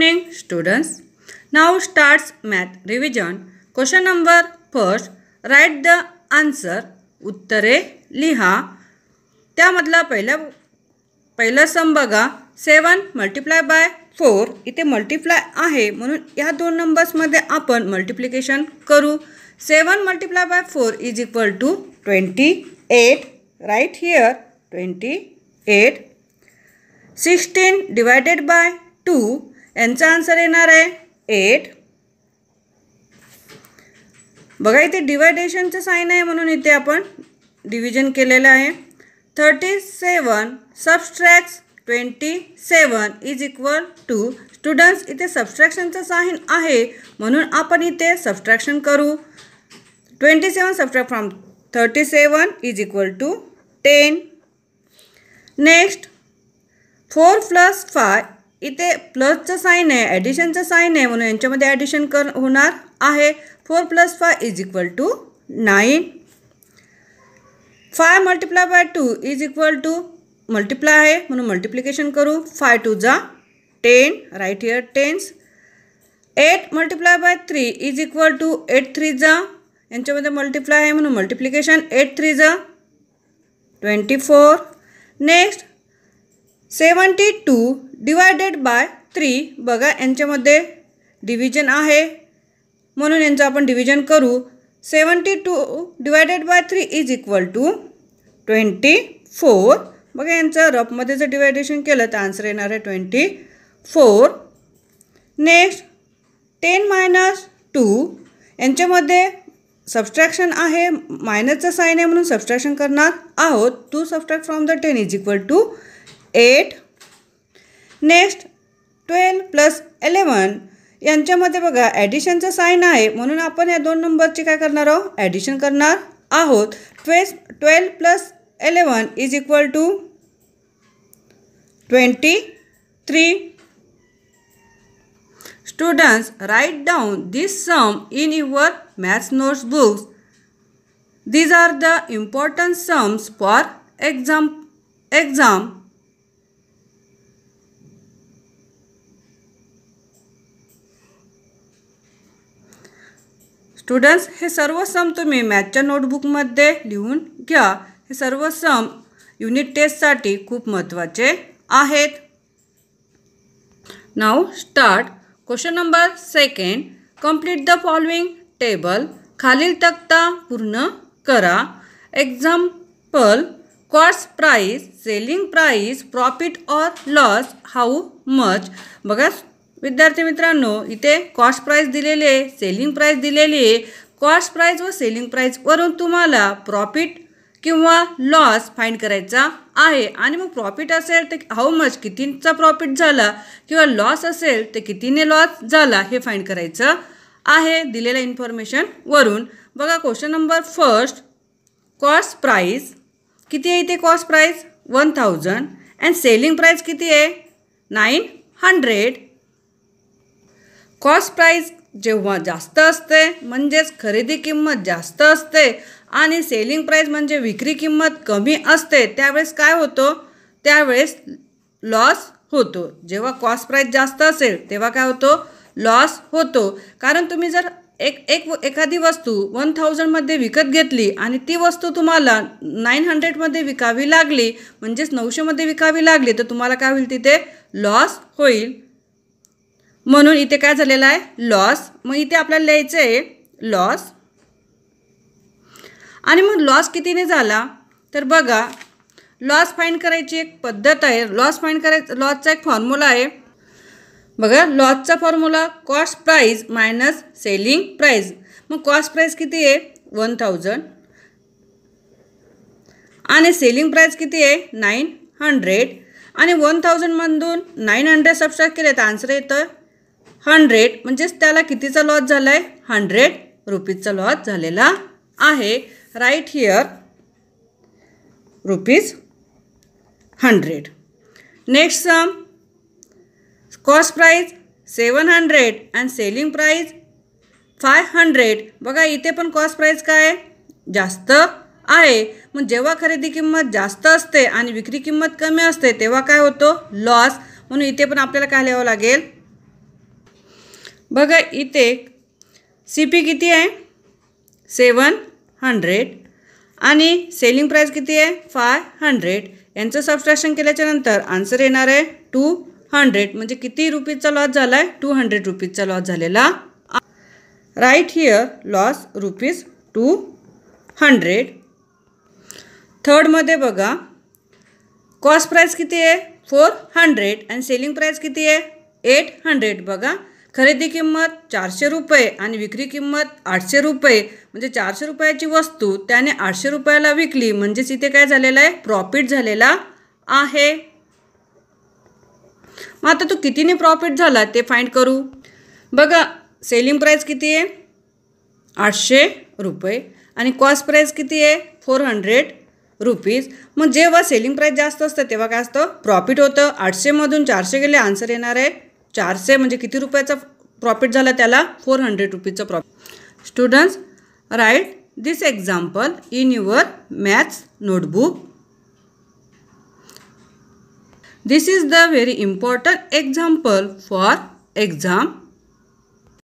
morning students now starts math revision question number first write the answer उत्तरे लिहा त्यामधला पहिला पहिला सम बघा सेवन मल्टिप्लाय बाय फोर इथे मल्टिप्लाय आहे म्हणून या दोन नंबर्समध्ये आपण मल्टिप्लिकेशन करू seven multiply by four is equal to twenty eight right here twenty eight sixteen divided by two यांचा आन्सर येणार आहे एट बघा इथे डिवायडेशनचं साईन आहे म्हणून इथे आपण डिव्हिजन केलेलं आहे thirty seven subtracts twenty seven is equal to students इथे सबस्ट्रॅक्शनचं साईन आहे म्हणून आपण इथे सबस्ट्रॅक्शन करू twenty seven subtract from thirty seven is equal to ten next four plus five इथे प्लसचं साईन आहे ॲडिशनचं साईन आहे म्हणून यांच्यामध्ये ॲडिशन कर होणार आहे four plus five is equal to nine five multiply by two is equal to multiply आहे म्हणून मल्टिप्लिकेशन करू फाय टू जा ten right here tens eight multiply by three is equal to eight three जा यांच्यामध्ये multiply आहे म्हणून multiplication eight three जा twenty four next seventy two divided by three बघा यांच्यामध्ये डिव्हिजन आहे म्हणून यांचं आपण डिव्हिजन करू seventy two divided by three is equal to twenty four बघा यांचं रफमध्ये जर डिवायडेशन केलं तर आन्सर येणार आहे twenty four next ten minus two यांच्यामध्ये सबस्ट्रॅक्शन आहे मायनसचं साईन आहे म्हणून सबस्ट्रॅक्शन करणार आहोत two subtract from the ten is equal to eight next twelve plus eleven यांच्यामध्ये बघा ॲडिशनचं साईन आहे म्हणून आपण या दोन नंबरची काय करणार आहोत ॲडिशन करणार आहोत ट्वेस twelve plus eleven is equal to twenty three students write down this sum in your maths notes books these are the important sums for exam exam students हे सर्व सम तुम्ही मॅथच्या नोटबुकमध्ये लिहून घ्या हे सर्व सम युनिट टेस्टसाठी खूप महत्त्वाचे आहेत now start question number second complete the following table खालील तक्ता पूर्ण करा example cost price selling price profit or loss how much बघा विद्यार्थी मित्रांनो इथे कॉस्ट प्राईज दिलेली आहे सेलिंग प्राईज दिलेली आहे कॉस्ट प्राईज व सेलिंग प्राईजवरून तुम्हाला प्रॉफिट किंवा लॉस फाईंड करायचा आहे आणि मग प्रॉफिट असेल तर हाऊ मच कितीचा प्रॉफिट झाला किंवा लॉस असेल तर कितीने लॉस झाला हे फाईंड करायचं आहे दिलेल्या इन्फॉर्मेशनवरून बघा question number first cost price किती आहे इथे cost price one thousand and selling price किती आहे नाईन हंड्रेड कॉस्ट प्राईज जेव्हा जास्त असते म्हणजेच खरेदी किंमत जास्त असते आणि सेलिंग प्राईज म्हणजे विक्री किंमत कमी असते त्यावेळेस काय होतो त्यावेळेस लॉस होतो जेव्हा कॉस्ट प्राईज जास्त असेल तेव्हा काय होतो लॉस होतो कारण तुम्ही जर एक एक एखादी वस्तू वन थाउजंडमध्ये विकत घेतली आणि ती वस्तू तुम्हाला नाईन हंड्रेडमध्ये विकावी लागली म्हणजेच नऊशेमध्ये विकावी लागली तर तुम्हाला काय होईल तिथे लॉस होईल म्हणून इथे काय झालेलं आहे लॉस मग इथे आपल्याला लिहायचं आहे लॉस आणि मग लॉस कितीने झाला तर बघा लॉस फाईंड करायची एक पद्धत आहे लॉस फाईंड करायचं लॉसचा एक फॉर्म्युला आहे बघा लॉसचा formula cost price minus selling price मग कॉस्ट प्राईज किती आहे वन थाउजंड आणि सेलिंग प्राईज किती आहे नाईन हंड्रेड आणि वन थाउजंडमधून नाईन हंड्रेड सबस्ट्रॅक्ट केले तर आन्सर येतं हंड्रेड म्हणजेच त्याला कितीचा लॉस झाला आहे हंड्रेड रुपीजचा लॉस झालेला आहे right here rupees hundred next sum cost price seven hundred and selling price five hundred बघा इथे पण कॉस्ट प्राईज काय जास्त आहे मग जेव्हा खरेदी किंमत जास्त असते आणि विक्री किंमत कमी असते तेव्हा काय होतो लॉस म्हणून इथे पण आपल्याला काय लिहावं लागेल बघा इथे सी पी किती आहे सेवन हंड्रेड आणि सेलिंग प्राईस किती आहे फाय हंड्रेड यांचं सबस्ट्रॅक्शन केल्याच्यानंतर आन्सर येणार आहे टू हंड्रेड म्हणजे किती रुपीजचा लॉस झाला आहे टू हंड्रेड रुपीजचा लॉस झालेला right here loss rupees two hundred थर्डमध्ये बघा कॉस्ट प्राईस किती आहे फोर हंड्रेड आणि सेलिंग प्राईस किती आहे एट हंड्रेड बघा खरेदी किंमत चारशे रुपये आणि विक्री किंमत आठशे रुपये म्हणजे चारशे रुपयाची वस्तू त्याने आठशे रुपयाला विकली म्हणजेच इथे काय झालेलं आहे प्रॉफिट झालेला आहे मग आता तो कितीने प्रॉफिट झाला ते फाईंड करू बघा सेलिंग प्राईस किती आहे आठशे रुपये आणि कॉस्ट प्राईस किती आहे फोर हंड्रेड रुपीज मग जेव्हा सेलिंग प्राईस जास्त असतं तेव्हा काय असतं प्रॉफिट होतं आठशेमधून चारशे गेले आन्सर येणार आहे चारशे म्हणजे किती रुपयाचा प्रॉफिट झाला त्याला फोर हंड्रेड रुपीजचं profit students write this example in your maths notebook this is the very important example for exam